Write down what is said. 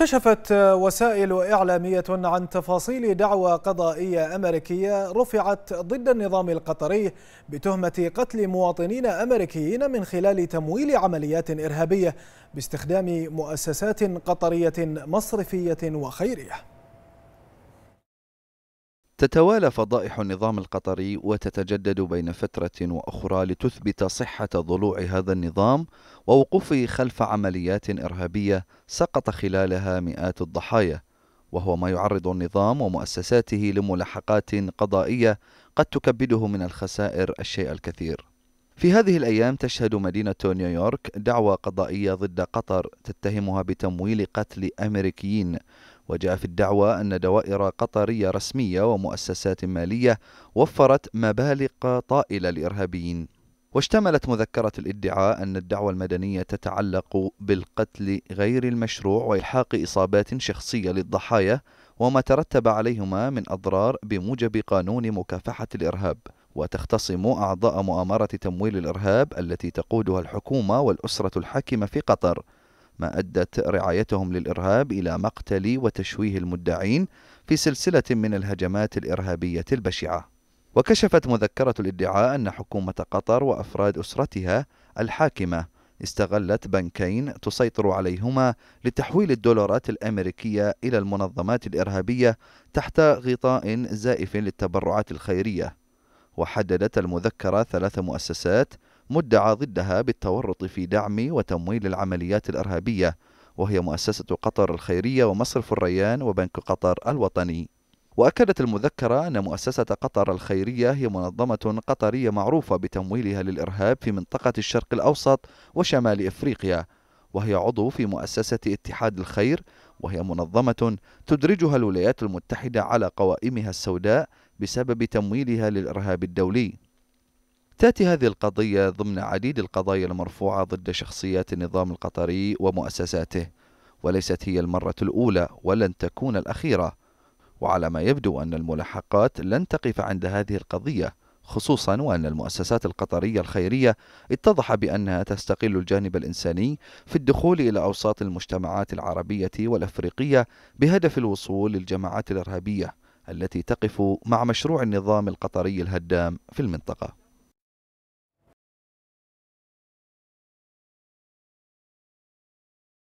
كشفت وسائل إعلامية عن تفاصيل دعوى قضائية أمريكية رفعت ضد النظام القطري بتهمة قتل مواطنين أمريكيين من خلال تمويل عمليات إرهابية باستخدام مؤسسات قطرية مصرفية وخيرية تتوالى فضائح النظام القطري وتتجدد بين فترة وأخرى لتثبت صحة ضلوع هذا النظام ووقوفه خلف عمليات إرهابية سقط خلالها مئات الضحايا، وهو ما يعرض النظام ومؤسساته لملاحقات قضائية قد تكبده من الخسائر الشيء الكثير. في هذه الأيام تشهد مدينة نيويورك دعوى قضائية ضد قطر تتهمها بتمويل قتل أمريكيين وجاء في الدعوى أن دوائر قطرية رسمية ومؤسسات مالية وفرت مبالغ طائلة لإرهابيين واشتملت مذكرة الادعاء أن الدعوة المدنية تتعلق بالقتل غير المشروع وإلحاق إصابات شخصية للضحايا وما ترتب عليهما من أضرار بموجب قانون مكافحة الإرهاب وتختصم أعضاء مؤامرة تمويل الإرهاب التي تقودها الحكومة والأسرة الحاكمة في قطر ما أدت رعايتهم للإرهاب إلى مقتل وتشويه المدعين في سلسلة من الهجمات الإرهابية البشعة. وكشفت مذكرة الادعاء أن حكومة قطر وأفراد أسرتها الحاكمة استغلت بنكين تسيطر عليهما لتحويل الدولارات الأمريكية إلى المنظمات الإرهابية تحت غطاء زائف للتبرعات الخيرية. وحددت المذكرة ثلاث مؤسسات مدعى ضدها بالتورط في دعم وتمويل العمليات الإرهابية وهي مؤسسة قطر الخيرية ومصرف الريان وبنك قطر الوطني وأكدت المذكرة أن مؤسسة قطر الخيرية هي منظمة قطرية معروفة بتمويلها للإرهاب في منطقة الشرق الأوسط وشمال إفريقيا وهي عضو في مؤسسة اتحاد الخير وهي منظمة تدرجها الولايات المتحدة على قوائمها السوداء بسبب تمويلها للإرهاب الدولي تأتي هذه القضية ضمن عديد القضايا المرفوعة ضد شخصيات النظام القطري ومؤسساته وليست هي المرة الأولى ولن تكون الأخيرة وعلى ما يبدو أن الملاحقات لن تقف عند هذه القضية خصوصا وأن المؤسسات القطرية الخيرية اتضح بأنها تستقل الجانب الإنساني في الدخول إلى أوساط المجتمعات العربية والأفريقية بهدف الوصول للجماعات الإرهابية التي تقف مع مشروع النظام القطري الهدام في المنطقة